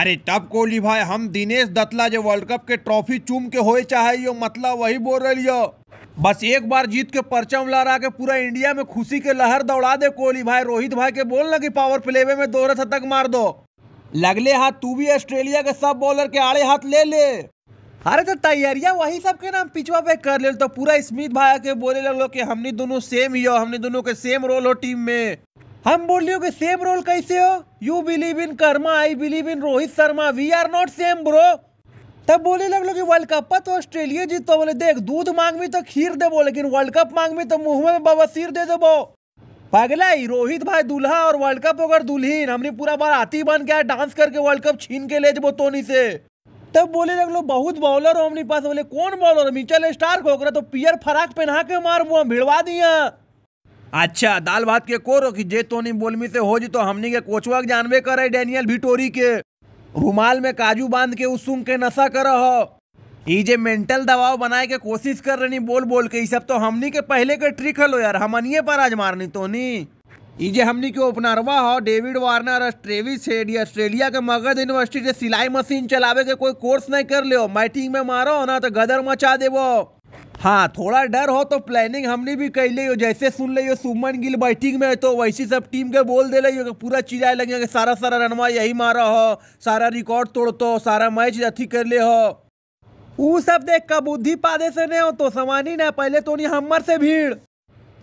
अरे तब कोहली भाई हम दिनेश दत्ला जो वर्ल्ड कप के ट्रॉफी चूम के हो चाहे यो मतलब वही बोल रही हो बस एक बार जीत के परचम लहरा के पूरा इंडिया में खुशी के लहर दौड़ा दे कोहली भाई रोहित भाई के बोल ना पावर प्लेवे में दोहरे शतक मार दो लगले हाथ तू भी ऑस्ट्रेलिया के सब बॉलर के आड़े हाथ ले ले अरे तो तैयारियां वही सब के नाम पिछवा पे कर ले तो पूरा स्मित भाई के बोले लगलो कि हमने दोनों सेम ही हो हमने दोनों के सेम रोल हो टीम में हम बोल रहे हो कि सेम रोल कैसे हो you believe in karma I believe in Rohit Sharma we are not same bro तब बोले लग लो कि वर्ल्ड कप पर तो ऑस्ट्रेलिया जीत तो बोले देख दूध मांग भी तो खीर दे देबो लेकिन वर्ल्ड कप मांग भी तो मुंह में बवासीर दे दे बो पगला ही रोहित भाई दूल्हा और वर्ल्ड कप अगर दुल्हीन हमने पूरा बार आती बन गया डांस करके वर्ल्ड कप छीन के ले जब तोनी से तब बोले लग लो बहुत बॉलर हो हमने पास बोले कौन बॉलर मिचल स्टार्क होकर तो पियर फराक पहना के मार मुँह भिड़वा दिया अच्छा दाल भात के को रोकी जे तोनी बोलमी से हो जी तो हमनी के कोचवा जानवे करे डेनियल भिटोरी के रुमाल में काजू बांध के उस के नशा कर ई जे मेंटल दबाव बनाए के कोशिश कर रही बोल बोल के सब तो हमनी के पहले के ट्रिक हलो यार अनिये पर आज मारनी तोनी ई जे हमनी के ओपनरवा हो David Warner Travis Head Australia के मगध यूनिवर्सिटी से सिलाई मशीन चलावे के कोई कोर्स नहीं कर ले मैटिंग में मारो ना तो गदर मचा देवो हाँ थोड़ा डर हो तो प्लानिंग हमने भी कर हो जैसे सुन लियो सुमन गिल बैटिंग में तो वैसे सब टीम के बोल दे लियो पूरा चिल्लाए लगे कि सारा सारा रनवा यही मारा हो सारा रिकॉर्ड तोड़ तो सारा मैच अथी कर ले हो ऊ सब देख का बुद्धि पादे से नहीं हो तो समानी ना पहले तो नहीं हमर से भीड़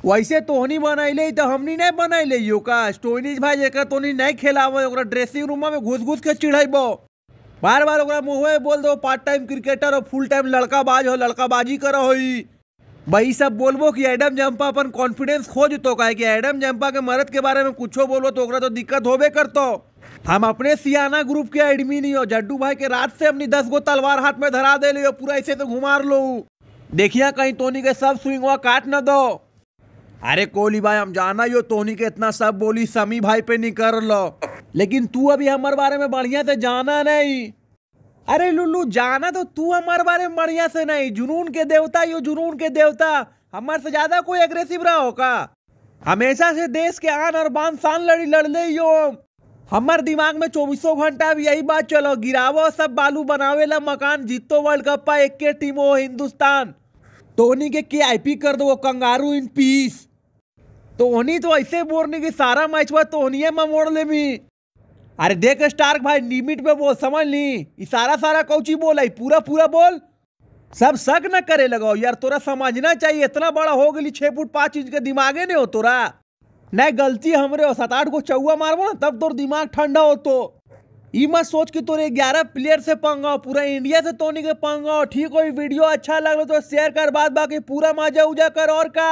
वैसे तोहनी ले तो हमने नहीं ले का स्टोनिज तो भाई एक तो नहीं खेलावे ड्रेसिंग रूम में घुस घुस के चिढ़ैबो बार बार ओकरा बोल दो पार्ट टाइम क्रिकेटर और फुल टाइम बाज हो बाजी करो हो वही सब बोलबो कि एडम जम्पा अपन कॉन्फिडेंस खोज तो कहे कि एडम जम्पा के मरद के बारे में कुछ बोलो तो ओकरा तो दिक्कत होबे करतो हम अपने सियाना ग्रुप के एडमिन ही हो जड्डू भाई के रात से अपनी दस गो तलवार हाथ में धरा दे लियो पूरा ऐसे तो घुमा लो देखिए कहीं टोनी के सब स्विंग हुआ काट न दो अरे कोहली भाई हम जाना ही हो टोनी के इतना सब बोली समी भाई पे नहीं कर लो लेकिन तू अभी हमारे बारे में बढ़िया से जाना नहीं अरे लुल्लू जाना तो तू हमारे बारे में बढ़िया से नहीं जुनून के देवता यो जुनून के देवता हमारे से ज्यादा कोई अग्रेसिव रहा होगा हमेशा से देश के आन और बान शान लड़ी लड़ ले यो हमारे दिमाग में चौबीसों घंटा भी यही बात चलो गिरावो सब बालू बनावे ला मकान जीतो वर्ल्ड कप पा एक के टीम हो हिंदुस्तान धोनी के के आई पी कर दो कंगारू इन पीस धोनी तो, ऐसे बोरने की सारा मैच हुआ धोनी में मोड़ ले भी अरे देख स्टार्क भाई लिमिट में बोल समझ ली इशारा सारा कौची बोल आई पूरा पूरा बोल सब शक न करे लगाओ यार तोरा समझना चाहिए इतना बड़ा हो गई छह फुट पांच इंच के दिमागे नहीं हो तोरा नहीं गलती हमरे हो सात आठ को चौवा मारबो ना तब तोर दिमाग ठंडा हो तो ई मत सोच कि तोरे ग्यारह प्लेयर से पंगाओ पूरा इंडिया से तोनी के पंगाओ ठीक हो वीडियो अच्छा लग रहा तो शेयर कर बाद बाकी पूरा मजा उजा कर और का